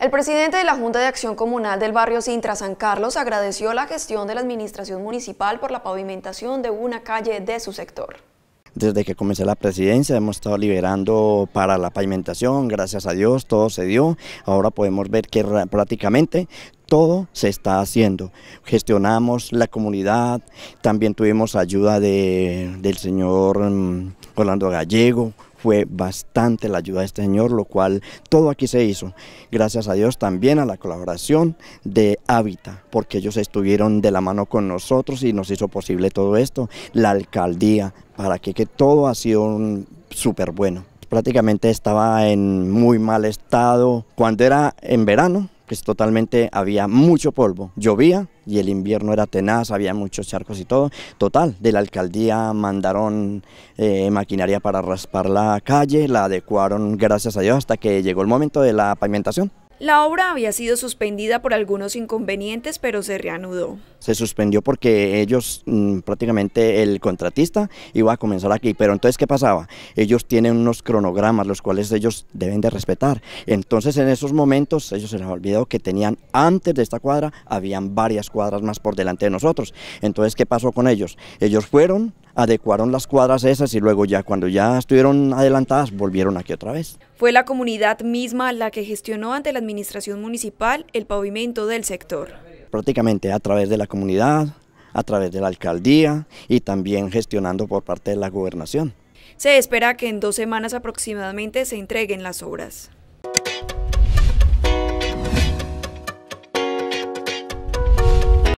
El presidente de la Junta de Acción Comunal del barrio Sintra San Carlos agradeció la gestión de la administración municipal por la pavimentación de una calle de su sector. Desde que comencé la presidencia hemos estado liberando para la pavimentación, gracias a Dios todo se dio, ahora podemos ver que prácticamente todo se está haciendo. Gestionamos la comunidad, también tuvimos ayuda de, del señor mm, Orlando Gallego, fue bastante la ayuda de este señor, lo cual todo aquí se hizo. Gracias a Dios también a la colaboración de Habita, porque ellos estuvieron de la mano con nosotros y nos hizo posible todo esto. La alcaldía, para que, que todo ha sido súper bueno prácticamente estaba en muy mal estado cuando era en verano que totalmente había mucho polvo, llovía y el invierno era tenaz, había muchos charcos y todo. Total, de la alcaldía mandaron eh, maquinaria para raspar la calle, la adecuaron gracias a Dios hasta que llegó el momento de la pavimentación. La obra había sido suspendida por algunos inconvenientes, pero se reanudó. Se suspendió porque ellos, mm, prácticamente el contratista, iba a comenzar aquí. Pero entonces, ¿qué pasaba? Ellos tienen unos cronogramas, los cuales ellos deben de respetar. Entonces, en esos momentos, ellos se les olvidó que tenían antes de esta cuadra, habían varias cuadras más por delante de nosotros. Entonces, ¿qué pasó con ellos? Ellos fueron, adecuaron las cuadras esas y luego ya cuando ya estuvieron adelantadas volvieron aquí otra vez. Fue la comunidad misma la que gestionó ante la administración municipal el pavimento del sector. Prácticamente a través de la comunidad, a través de la alcaldía y también gestionando por parte de la gobernación. Se espera que en dos semanas aproximadamente se entreguen las obras.